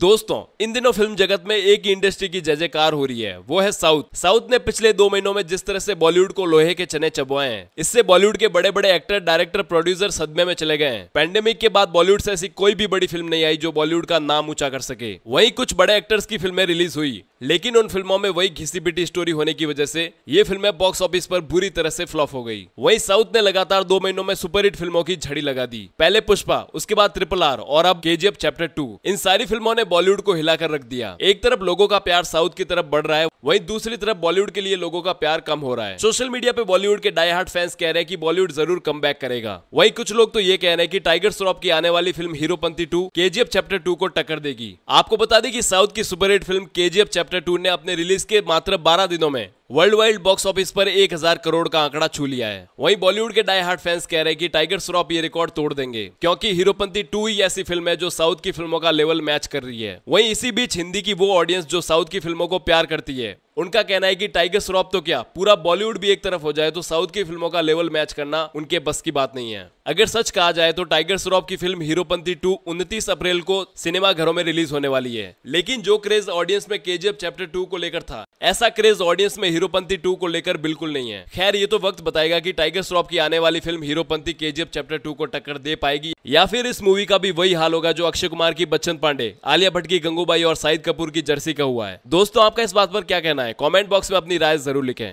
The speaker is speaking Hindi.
दोस्तों इन दिनों फिल्म जगत में एक ही इंडस्ट्री की जयजयकार हो रही है वो है साउथ साउथ ने पिछले दो महीनों में जिस तरह से बॉलीवुड को लोहे के चने चबवाए हैं इससे बॉलीवुड के बड़े बड़े एक्टर डायरेक्टर प्रोड्यूसर सदमे में चले गए हैं पैंडेमिक के बाद बॉलीवुड से ऐसी कोई भी बड़ी फिल्म नहीं आई जो बॉलीवुड का नाम ऊंचा कर सके वही कुछ बड़े एक्टर्स की फिल्में रिलीज हुई लेकिन उन फिल्मों में वही घिसी पिटी स्टोरी होने की वजह से ये फिल्में बॉक्स ऑफिस पर बुरी तरह से फ्लॉप हो गई वही साउथ ने लगातार दो महीनों में सुपरहिट फिल्मों की झड़ी लगा दी पहले पुष्पा उसके बाद ट्रिपल आर और अब के चैप्टर टू इन सारी फिल्मों ने बॉलीवुड को हिलाकर रख दिया एक तरफ लोगों का प्यार साउथ की तरफ बढ़ रहा है वहीं दूसरी तरफ बॉलीवुड के लिए लोगों का प्यार कम हो रहा है सोशल मीडिया पे बॉलीवुड के डाई हार्ट फैंस कह रहे हैं कि बॉलीवुड जरूर कम करेगा वहीं कुछ लोग तो ये कह रहे हैं कि टाइगर श्रॉफ की आने वाली फिल्म हीरोपंथी टू के चैप्टर टू को टक्कर देगी आपको बता दें कि साउथ की सुपरहिट फिल्म के चैप्टर टू ने अपने रिलीज के मात्र बारह दिनों में वर्ल्ड वाइड बॉक्स ऑफिस पर एक हजार करोड़ का आंकड़ा छू लिया है वहीं बॉलीवुड के डाई हार्ट फैंस कह रहे हैं कि टाइगर श्रॉफ ये रिकॉर्ड तोड़ देंगे क्योंकि हीरोपंथी टू ही ऐसी फिल्म है जो साउथ की फिल्मों का लेवल मैच कर रही है वहीं इसी बीच हिंदी की वो ऑडियंस जो साउथ की फिल्मों को प्यार करती है उनका कहना है कि टाइगर श्रॉफ तो क्या पूरा बॉलीवुड भी एक तरफ हो जाए तो साउथ की फिल्मों का लेवल मैच करना उनके बस की बात नहीं है अगर सच कहा जाए तो टाइगर श्रॉफ की फिल्म हीरोपंथी टू उनतीस अप्रैल को सिनेमा घरों में रिलीज होने वाली है लेकिन जो क्रेज ऑडियंस में केजीएफ चैप्टर टू को लेकर था ऐसा क्रेज ऑडियंस में हीरोपंथी टू को लेकर बिल्कुल नहीं है खैर ये तो वक्त बताएगा की टाइगर श्रॉफ की आने वाली फिल्म हीरोपंथी के चैप्टर टू को टक्कर दे पाएगी या फिर इस मूवी का भी वही हाल होगा जो अक्षय कुमार की बच्चन पांडे आलिया भट्ट की गंगूबाई और शाहिद कपूर की जर्सी का हुआ है दोस्तों आपका इस बात पर क्या कहना है कॉमेंट बॉक्स में अपनी राय जरूर लिखें